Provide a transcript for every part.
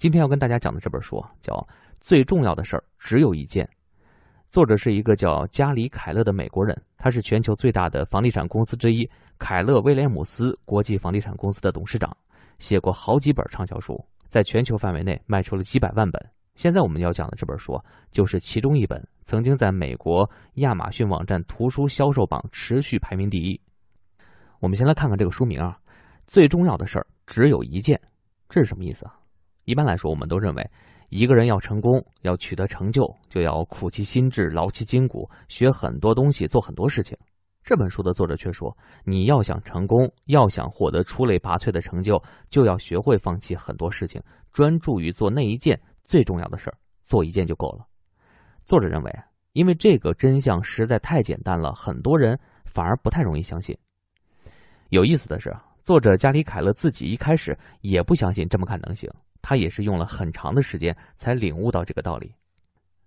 今天要跟大家讲的这本书叫《最重要的事儿只有一件》，作者是一个叫加里·凯勒的美国人，他是全球最大的房地产公司之一——凯勒·威廉姆斯国际房地产公司的董事长，写过好几本畅销书，在全球范围内卖出了几百万本。现在我们要讲的这本书就是其中一本，曾经在美国亚马逊网站图书销售榜持续排名第一。我们先来看看这个书名啊，《最重要的事儿只有一件》，这是什么意思啊？一般来说，我们都认为，一个人要成功，要取得成就，就要苦其心志，劳其筋骨，学很多东西，做很多事情。这本书的作者却说，你要想成功，要想获得出类拔萃的成就，就要学会放弃很多事情，专注于做那一件最重要的事儿，做一件就够了。作者认为，因为这个真相实在太简单了，很多人反而不太容易相信。有意思的是，作者加里凯勒自己一开始也不相信这么看能行。有意思的是，作者加里凯勒自己一开始也不相信这么看能行。他也是用了很长的时间才领悟到这个道理。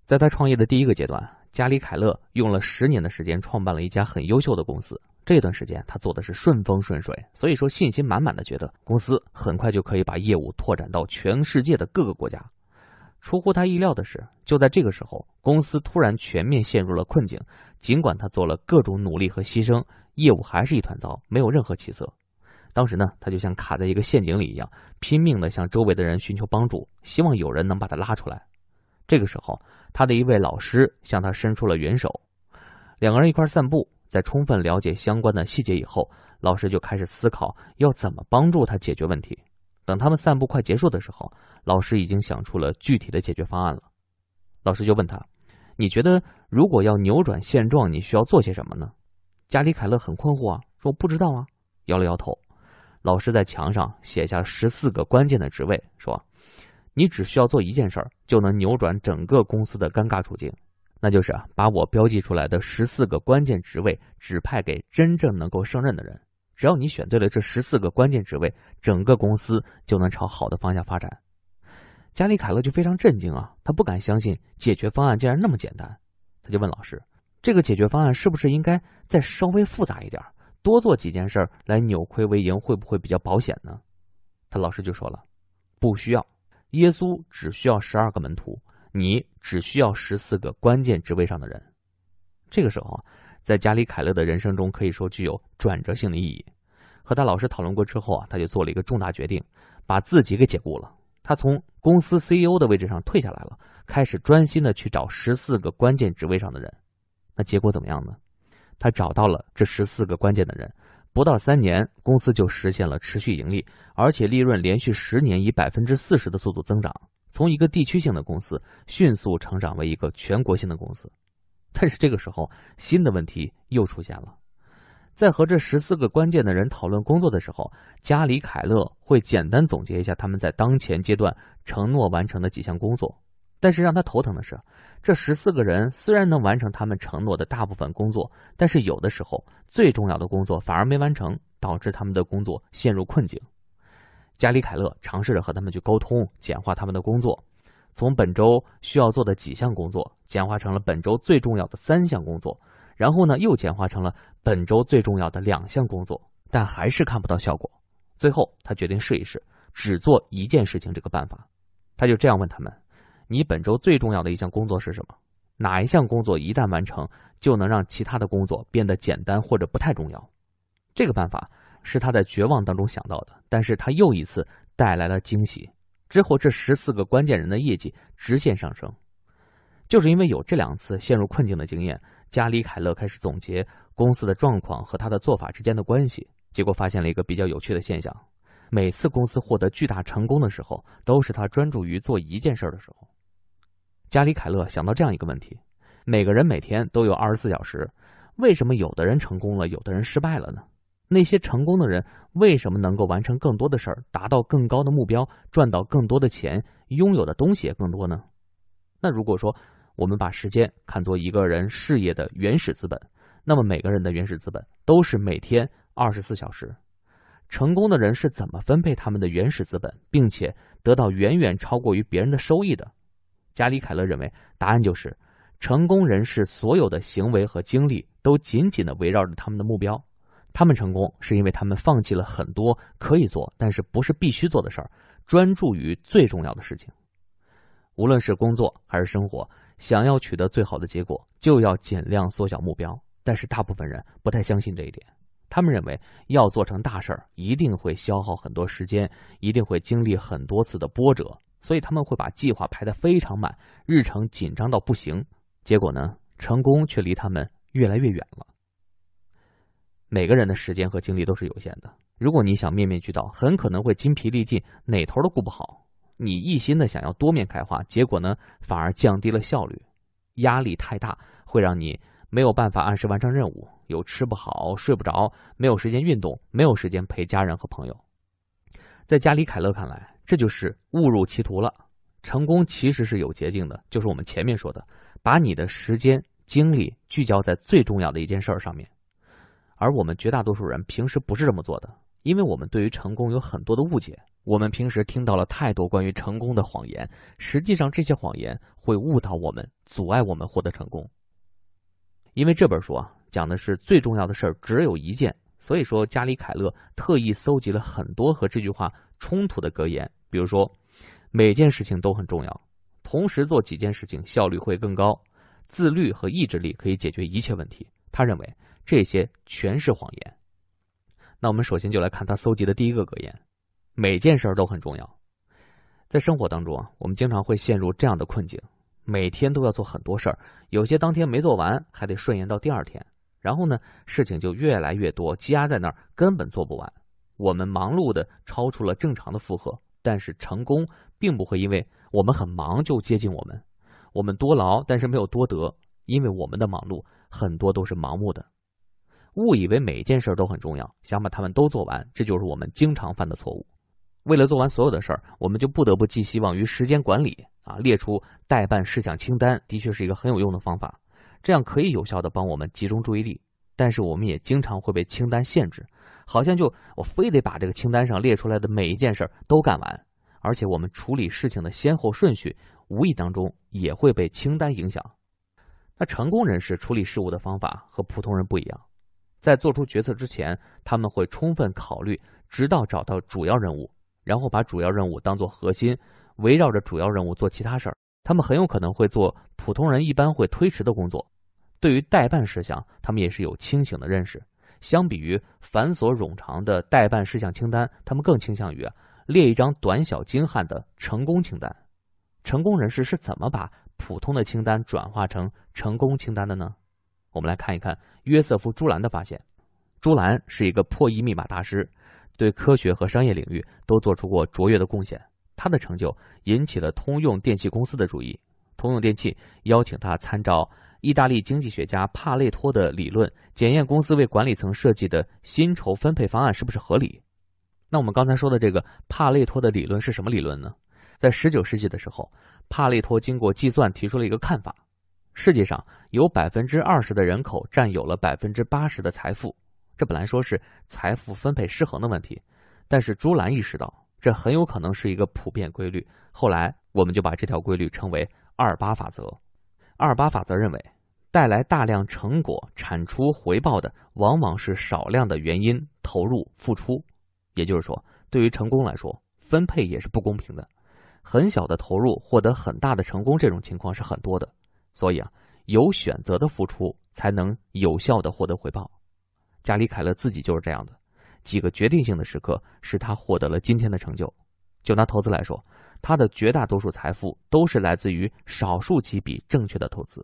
在他创业的第一个阶段，加里凯勒用了十年的时间创办了一家很优秀的公司。这段时间他做的是顺风顺水，所以说信心满满的觉得公司很快就可以把业务拓展到全世界的各个国家。出乎他意料的是，就在这个时候，公司突然全面陷入了困境。尽管他做了各种努力和牺牲，业务还是一团糟，没有任何起色。当时呢，他就像卡在一个陷阱里一样，拼命的向周围的人寻求帮助，希望有人能把他拉出来。这个时候，他的一位老师向他伸出了援手，两个人一块散步。在充分了解相关的细节以后，老师就开始思考要怎么帮助他解决问题。等他们散步快结束的时候，老师已经想出了具体的解决方案了。老师就问他：“你觉得如果要扭转现状，你需要做些什么呢？”加里凯勒很困惑啊，说：“不知道啊。”摇了摇头。老师在墙上写下十四个关键的职位，说：“你只需要做一件事儿，就能扭转整个公司的尴尬处境，那就是啊，把我标记出来的十四个关键职位指派给真正能够胜任的人。只要你选对了这十四个关键职位，整个公司就能朝好的方向发展。”加里凯勒就非常震惊啊，他不敢相信解决方案竟然那么简单，他就问老师：“这个解决方案是不是应该再稍微复杂一点？”多做几件事儿来扭亏为盈会不会比较保险呢？他老师就说了，不需要，耶稣只需要十二个门徒，你只需要十四个关键职位上的人。这个时候，在加里凯勒的人生中可以说具有转折性的意义。和他老师讨论过之后啊，他就做了一个重大决定，把自己给解雇了。他从公司 CEO 的位置上退下来了，开始专心的去找十四个关键职位上的人。那结果怎么样呢？他找到了这十四个关键的人，不到三年，公司就实现了持续盈利，而且利润连续十年以百分之四十的速度增长，从一个地区性的公司迅速成长为一个全国性的公司。但是这个时候，新的问题又出现了，在和这十四个关键的人讨论工作的时候，加里·凯勒会简单总结一下他们在当前阶段承诺完成的几项工作。但是让他头疼的是，这十四个人虽然能完成他们承诺的大部分工作，但是有的时候最重要的工作反而没完成，导致他们的工作陷入困境。加里·凯勒尝试着和他们去沟通，简化他们的工作，从本周需要做的几项工作简化成了本周最重要的三项工作，然后呢又简化成了本周最重要的两项工作，但还是看不到效果。最后，他决定试一试只做一件事情这个办法，他就这样问他们。你本周最重要的一项工作是什么？哪一项工作一旦完成，就能让其他的工作变得简单或者不太重要？这个办法是他在绝望当中想到的，但是他又一次带来了惊喜。之后这十四个关键人的业绩直线上升，就是因为有这两次陷入困境的经验，加里凯勒开始总结公司的状况和他的做法之间的关系，结果发现了一个比较有趣的现象：每次公司获得巨大成功的时候，都是他专注于做一件事儿的时候。加里凯勒想到这样一个问题：每个人每天都有二十四小时，为什么有的人成功了，有的人失败了呢？那些成功的人为什么能够完成更多的事儿，达到更高的目标，赚到更多的钱，拥有的东西也更多呢？那如果说我们把时间看作一个人事业的原始资本，那么每个人的原始资本都是每天二十四小时。成功的人是怎么分配他们的原始资本，并且得到远远超过于别人的收益的？加里凯勒认为，答案就是：成功人士所有的行为和经历都紧紧的围绕着他们的目标。他们成功是因为他们放弃了很多可以做但是不是必须做的事儿，专注于最重要的事情。无论是工作还是生活，想要取得最好的结果，就要尽量缩小目标。但是大部分人不太相信这一点，他们认为要做成大事儿，一定会消耗很多时间，一定会经历很多次的波折。所以他们会把计划排得非常满，日程紧张到不行，结果呢，成功却离他们越来越远了。每个人的时间和精力都是有限的，如果你想面面俱到，很可能会筋疲力尽，哪头都顾不好。你一心的想要多面开花，结果呢，反而降低了效率，压力太大，会让你没有办法按时完成任务，又吃不好、睡不着，没有时间运动，没有时间陪家人和朋友。在家里，凯勒看来。这就是误入歧途了。成功其实是有捷径的，就是我们前面说的，把你的时间精力聚焦在最重要的一件事儿上面。而我们绝大多数人平时不是这么做的，因为我们对于成功有很多的误解。我们平时听到了太多关于成功的谎言，实际上这些谎言会误导我们，阻碍我们获得成功。因为这本书啊，讲的是最重要的事儿只有一件，所以说加里凯勒特意搜集了很多和这句话。冲突的格言，比如说，每件事情都很重要，同时做几件事情效率会更高，自律和意志力可以解决一切问题。他认为这些全是谎言。那我们首先就来看他搜集的第一个格言：每件事儿都很重要。在生活当中啊，我们经常会陷入这样的困境：每天都要做很多事儿，有些当天没做完，还得顺延到第二天，然后呢，事情就越来越多，积压在那儿，根本做不完。我们忙碌的超出了正常的负荷，但是成功并不会因为我们很忙就接近我们。我们多劳，但是没有多得，因为我们的忙碌很多都是盲目的，误以为每件事都很重要，想把它们都做完，这就是我们经常犯的错误。为了做完所有的事儿，我们就不得不寄希望于时间管理啊，列出代办事项清单的确是一个很有用的方法，这样可以有效的帮我们集中注意力。但是我们也经常会被清单限制，好像就我非得把这个清单上列出来的每一件事儿都干完，而且我们处理事情的先后顺序，无意当中也会被清单影响。那成功人士处理事物的方法和普通人不一样，在做出决策之前，他们会充分考虑，直到找到主要任务，然后把主要任务当做核心，围绕着主要任务做其他事儿。他们很有可能会做普通人一般会推迟的工作。对于代办事项，他们也是有清醒的认识。相比于繁琐冗长的代办事项清单，他们更倾向于列一张短小精悍的成功清单。成功人士是怎么把普通的清单转化成成功清单的呢？我们来看一看约瑟夫·朱兰的发现。朱兰是一个破译密码大师，对科学和商业领域都做出过卓越的贡献。他的成就引起了通用电气公司的注意，通用电气邀请他参照。意大利经济学家帕累托的理论，检验公司为管理层设计的薪酬分配方案是不是合理？那我们刚才说的这个帕累托的理论是什么理论呢？在十九世纪的时候，帕累托经过计算提出了一个看法：世界上有百分之二十的人口占有了百分之八十的财富。这本来说是财富分配失衡的问题，但是朱兰意识到这很有可能是一个普遍规律。后来，我们就把这条规律称为“二八法则”。二八法则认为，带来大量成果、产出回报的往往是少量的原因投入付出。也就是说，对于成功来说，分配也是不公平的。很小的投入获得很大的成功，这种情况是很多的。所以啊，有选择的付出才能有效的获得回报。加里凯勒自己就是这样的。几个决定性的时刻使他获得了今天的成就。就拿投资来说。他的绝大多数财富都是来自于少数几笔正确的投资，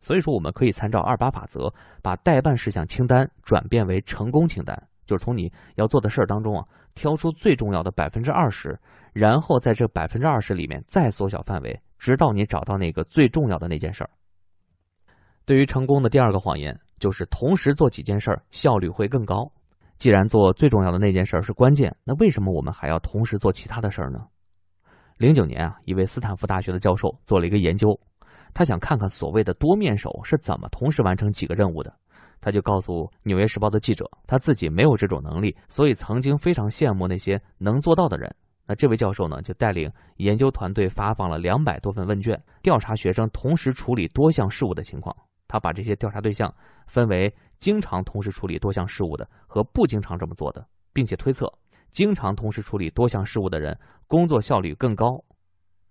所以说我们可以参照二八法则，把代办事项清单转变为成功清单，就是从你要做的事儿当中啊，挑出最重要的百分之二十，然后在这百分之二十里面再缩小范围，直到你找到那个最重要的那件事儿。对于成功的第二个谎言就是同时做几件事儿效率会更高。既然做最重要的那件事儿是关键，那为什么我们还要同时做其他的事儿呢？零九年啊，一位斯坦福大学的教授做了一个研究，他想看看所谓的多面手是怎么同时完成几个任务的。他就告诉《纽约时报》的记者，他自己没有这种能力，所以曾经非常羡慕那些能做到的人。那这位教授呢，就带领研究团队发放了两百多份问卷，调查学生同时处理多项事务的情况。他把这些调查对象分为经常同时处理多项事务的和不经常这么做的，并且推测。经常同时处理多项事务的人，工作效率更高，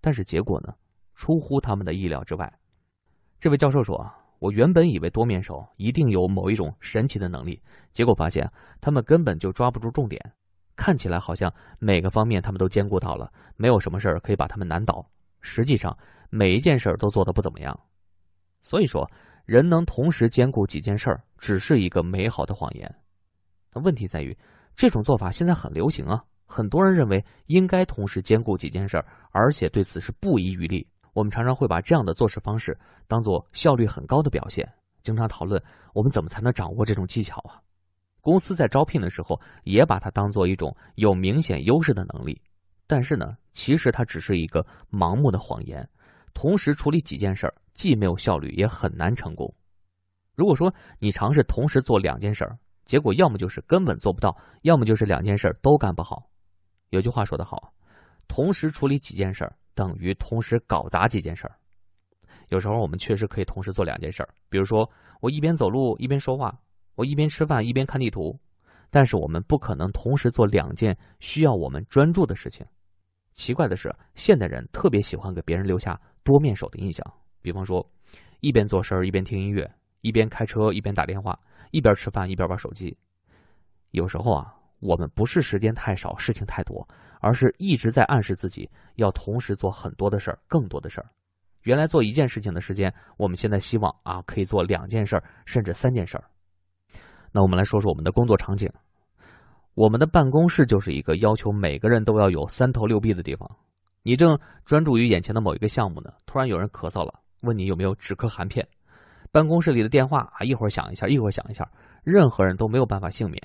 但是结果呢，出乎他们的意料之外。这位教授说：“我原本以为多面手一定有某一种神奇的能力，结果发现他们根本就抓不住重点，看起来好像每个方面他们都兼顾到了，没有什么事儿可以把他们难倒。实际上，每一件事儿都做得不怎么样。所以说，人能同时兼顾几件事儿，只是一个美好的谎言。那问题在于。”这种做法现在很流行啊，很多人认为应该同时兼顾几件事儿，而且对此是不遗余力。我们常常会把这样的做事方式当做效率很高的表现，经常讨论我们怎么才能掌握这种技巧啊。公司在招聘的时候也把它当做一种有明显优势的能力，但是呢，其实它只是一个盲目的谎言。同时处理几件事儿，既没有效率，也很难成功。如果说你尝试同时做两件事儿，结果要么就是根本做不到，要么就是两件事都干不好。有句话说得好，同时处理几件事等于同时搞砸几件事儿。有时候我们确实可以同时做两件事儿，比如说我一边走路一边说话，我一边吃饭一边看地图。但是我们不可能同时做两件需要我们专注的事情。奇怪的是，现代人特别喜欢给别人留下多面手的印象，比方说一边做事儿一边听音乐，一边开车一边打电话。一边吃饭一边玩手机，有时候啊，我们不是时间太少，事情太多，而是一直在暗示自己要同时做很多的事儿，更多的事儿。原来做一件事情的时间，我们现在希望啊，可以做两件事儿，甚至三件事儿。那我们来说说我们的工作场景，我们的办公室就是一个要求每个人都要有三头六臂的地方。你正专注于眼前的某一个项目呢，突然有人咳嗽了，问你有没有止咳含片。办公室里的电话啊，一会儿响一下，一会儿响一下，任何人都没有办法幸免，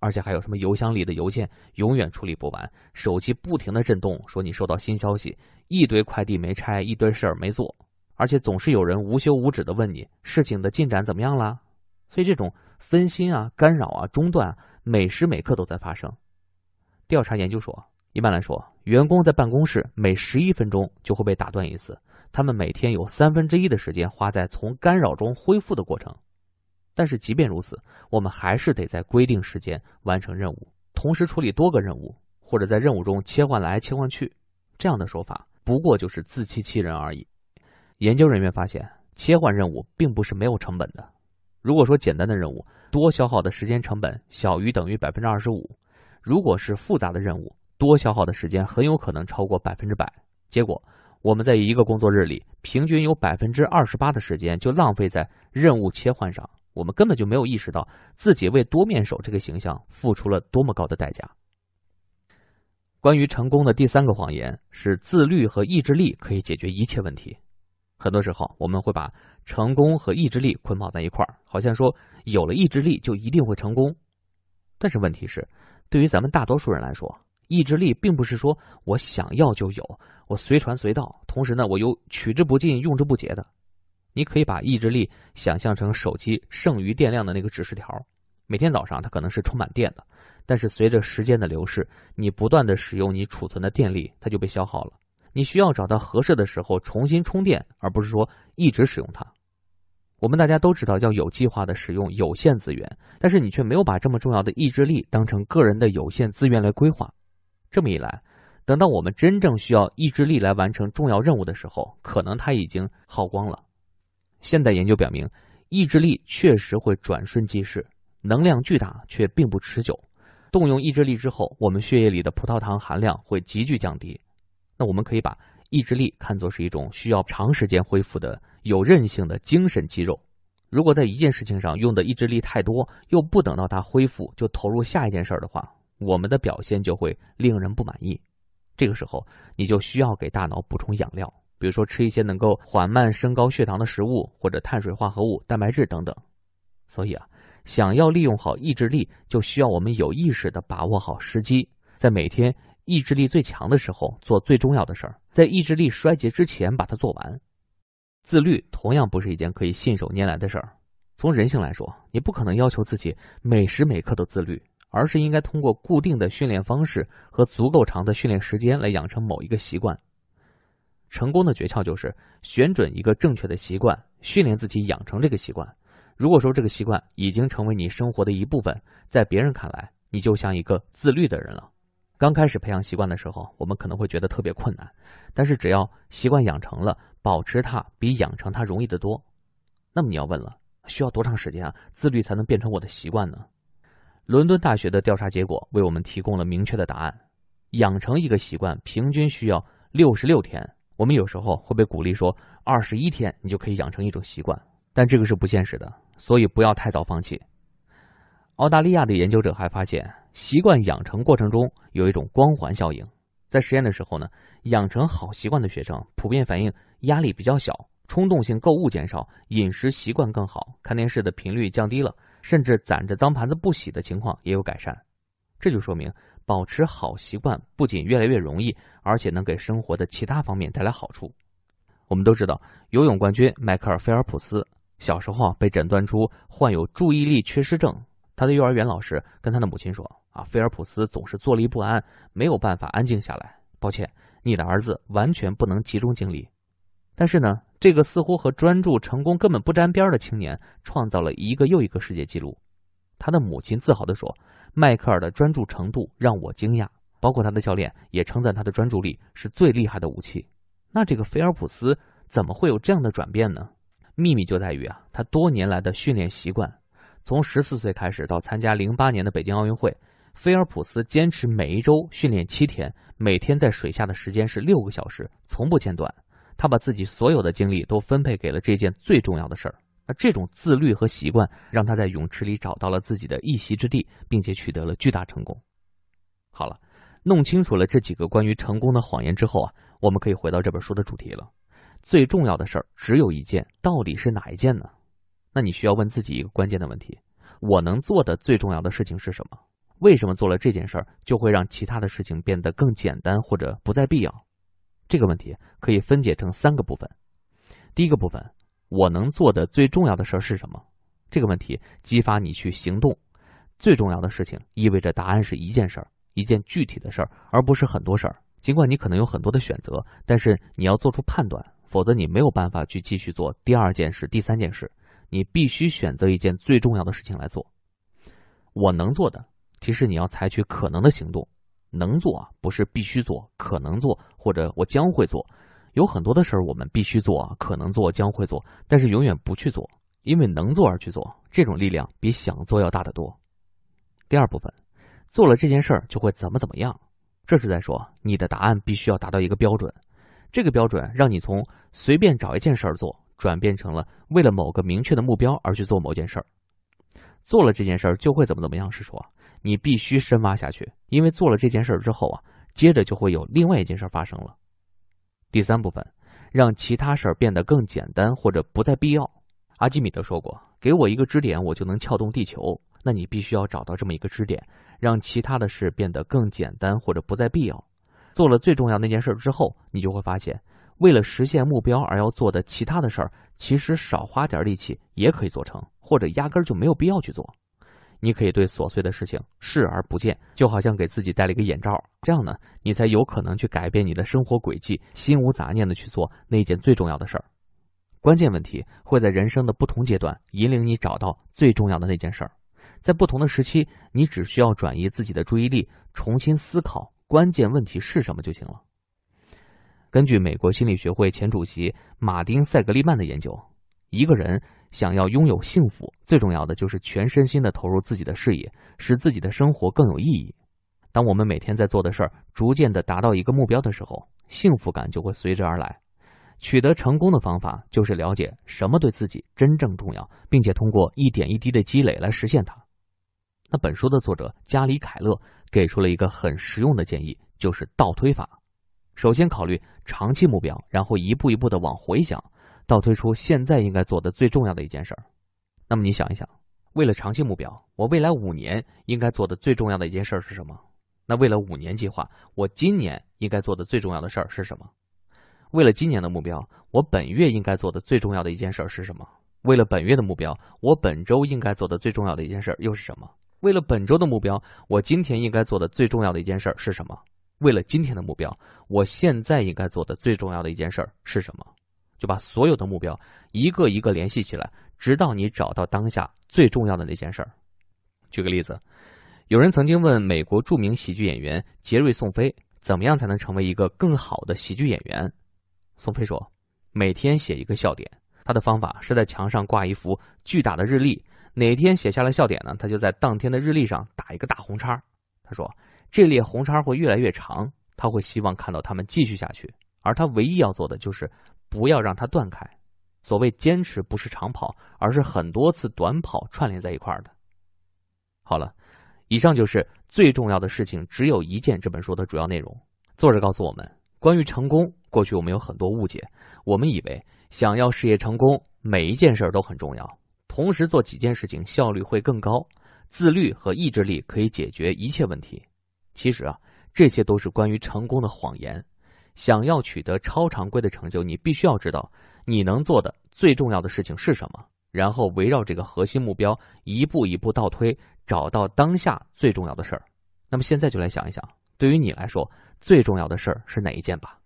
而且还有什么邮箱里的邮件永远处理不完，手机不停的震动，说你收到新消息，一堆快递没拆，一堆事儿没做，而且总是有人无休无止的问你事情的进展怎么样了，所以这种分心啊、干扰啊、中断，每时每刻都在发生。调查研究所。一般来说，员工在办公室每十一分钟就会被打断一次。他们每天有三分之一的时间花在从干扰中恢复的过程。但是，即便如此，我们还是得在规定时间完成任务，同时处理多个任务，或者在任务中切换来切换去。这样的说法不过就是自欺欺人而已。研究人员发现，切换任务并不是没有成本的。如果说简单的任务多消耗的时间成本小于等于百分之二十五，如果是复杂的任务，多消耗的时间很有可能超过百分之百。结果，我们在一个工作日里，平均有百分之二十八的时间就浪费在任务切换上。我们根本就没有意识到自己为多面手这个形象付出了多么高的代价。关于成功的第三个谎言是自律和意志力可以解决一切问题。很多时候，我们会把成功和意志力捆绑在一块儿，好像说有了意志力就一定会成功。但是问题是，对于咱们大多数人来说，意志力并不是说我想要就有，我随传随到。同时呢，我又取之不尽、用之不竭的。你可以把意志力想象成手机剩余电量的那个指示条。每天早上它可能是充满电的，但是随着时间的流逝，你不断的使用你储存的电力，它就被消耗了。你需要找到合适的时候重新充电，而不是说一直使用它。我们大家都知道要有计划的使用有限资源，但是你却没有把这么重要的意志力当成个人的有限资源来规划。这么一来，等到我们真正需要意志力来完成重要任务的时候，可能它已经耗光了。现代研究表明，意志力确实会转瞬即逝，能量巨大却并不持久。动用意志力之后，我们血液里的葡萄糖含量会急剧降低。那我们可以把意志力看作是一种需要长时间恢复的有韧性的精神肌肉。如果在一件事情上用的意志力太多，又不等到它恢复就投入下一件事儿的话。我们的表现就会令人不满意，这个时候你就需要给大脑补充养料，比如说吃一些能够缓慢升高血糖的食物，或者碳水化合物、蛋白质等等。所以啊，想要利用好意志力，就需要我们有意识的把握好时机，在每天意志力最强的时候做最重要的事儿，在意志力衰竭之前把它做完。自律同样不是一件可以信手拈来的事儿，从人性来说，你不可能要求自己每时每刻都自律。而是应该通过固定的训练方式和足够长的训练时间来养成某一个习惯。成功的诀窍就是选准一个正确的习惯，训练自己养成这个习惯。如果说这个习惯已经成为你生活的一部分，在别人看来，你就像一个自律的人了。刚开始培养习惯的时候，我们可能会觉得特别困难，但是只要习惯养成了，保持它比养成它容易得多。那么你要问了，需要多长时间啊？自律才能变成我的习惯呢？伦敦大学的调查结果为我们提供了明确的答案：养成一个习惯平均需要六十六天。我们有时候会被鼓励说二十一天你就可以养成一种习惯，但这个是不现实的，所以不要太早放弃。澳大利亚的研究者还发现，习惯养成过程中有一种光环效应。在实验的时候呢，养成好习惯的学生普遍反映压力比较小，冲动性购物减少，饮食习惯更好，看电视的频率降低了。甚至攒着脏盘子不洗的情况也有改善，这就说明保持好习惯不仅越来越容易，而且能给生活的其他方面带来好处。我们都知道，游泳冠军迈克尔菲尔普斯小时候被诊断出患有注意力缺失症。他的幼儿园老师跟他的母亲说：“啊，菲尔普斯总是坐立不安，没有办法安静下来。抱歉，你的儿子完全不能集中精力。”但是呢？这个似乎和专注成功根本不沾边的青年，创造了一个又一个世界纪录。他的母亲自豪地说：“迈克尔的专注程度让我惊讶，包括他的教练也称赞他的专注力是最厉害的武器。”那这个菲尔普斯怎么会有这样的转变呢？秘密就在于啊，他多年来的训练习惯。从十四岁开始到参加零八年的北京奥运会，菲尔普斯坚持每一周训练七天，每天在水下的时间是六个小时，从不间断。他把自己所有的精力都分配给了这件最重要的事儿。那这种自律和习惯，让他在泳池里找到了自己的一席之地，并且取得了巨大成功。好了，弄清楚了这几个关于成功的谎言之后啊，我们可以回到这本书的主题了。最重要的事儿只有一件，到底是哪一件呢？那你需要问自己一个关键的问题：我能做的最重要的事情是什么？为什么做了这件事儿，就会让其他的事情变得更简单或者不再必要？这个问题可以分解成三个部分。第一个部分，我能做的最重要的事儿是什么？这个问题激发你去行动。最重要的事情意味着答案是一件事儿，一件具体的事儿，而不是很多事儿。尽管你可能有很多的选择，但是你要做出判断，否则你没有办法去继续做第二件事、第三件事。你必须选择一件最重要的事情来做。我能做的，提示你要采取可能的行动。能做不是必须做，可能做或者我将会做，有很多的事儿我们必须做、可能做、将会做，但是永远不去做，因为能做而去做，这种力量比想做要大得多。第二部分，做了这件事儿就会怎么怎么样，这是在说你的答案必须要达到一个标准，这个标准让你从随便找一件事儿做，转变成了为了某个明确的目标而去做某件事儿，做了这件事儿就会怎么怎么样是说。你必须深挖下去，因为做了这件事儿之后啊，接着就会有另外一件事发生了。第三部分，让其他事儿变得更简单或者不再必要。阿基米德说过：“给我一个支点，我就能撬动地球。”那你必须要找到这么一个支点，让其他的事变得更简单或者不再必要。做了最重要那件事之后，你就会发现，为了实现目标而要做的其他的事儿，其实少花点力气也可以做成，或者压根儿就没有必要去做。你可以对琐碎的事情视而不见，就好像给自己戴了一个眼罩。这样呢，你才有可能去改变你的生活轨迹，心无杂念的去做那件最重要的事儿。关键问题会在人生的不同阶段引领你找到最重要的那件事儿。在不同的时期，你只需要转移自己的注意力，重新思考关键问题是什么就行了。根据美国心理学会前主席马丁·塞格利曼的研究，一个人。想要拥有幸福，最重要的就是全身心的投入自己的事业，使自己的生活更有意义。当我们每天在做的事儿逐渐的达到一个目标的时候，幸福感就会随之而来。取得成功的方法就是了解什么对自己真正重要，并且通过一点一滴的积累来实现它。那本书的作者加里凯勒给出了一个很实用的建议，就是倒推法。首先考虑长期目标，然后一步一步的往回想。倒推出现在应该做的最重要的一件事儿，那么你想一想，为了长期目标，我未来五年应该做的最重要的一件事儿是什么？那为了五年计划，我今年应该做的最重要的事儿是什么？为了今年的目标，我本月应该做的最重要的一件事儿是什么？为了本月的目标，我本周应该做的最重要的一件事儿又是什么？为了本周的目标，我今天应该做的最重要的一件事儿是什么？为了今天的目标，我现在应该做的最重要的一件事儿是什么？就把所有的目标一个一个联系起来，直到你找到当下最重要的那件事儿。举个例子，有人曾经问美国著名喜剧演员杰瑞·宋飞，怎么样才能成为一个更好的喜剧演员？宋飞说：“每天写一个笑点。”他的方法是在墙上挂一幅巨大的日历，哪天写下了笑点呢，他就在当天的日历上打一个大红叉。他说：“这列红叉会越来越长，他会希望看到他们继续下去，而他唯一要做的就是。”不要让它断开。所谓坚持，不是长跑，而是很多次短跑串联在一块儿的。好了，以上就是最重要的事情，只有一件。这本书的主要内容，作者告诉我们：关于成功，过去我们有很多误解。我们以为想要事业成功，每一件事儿都很重要，同时做几件事情效率会更高，自律和意志力可以解决一切问题。其实啊，这些都是关于成功的谎言。想要取得超常规的成就，你必须要知道你能做的最重要的事情是什么，然后围绕这个核心目标一步一步倒推，找到当下最重要的事儿。那么现在就来想一想，对于你来说最重要的事儿是哪一件吧。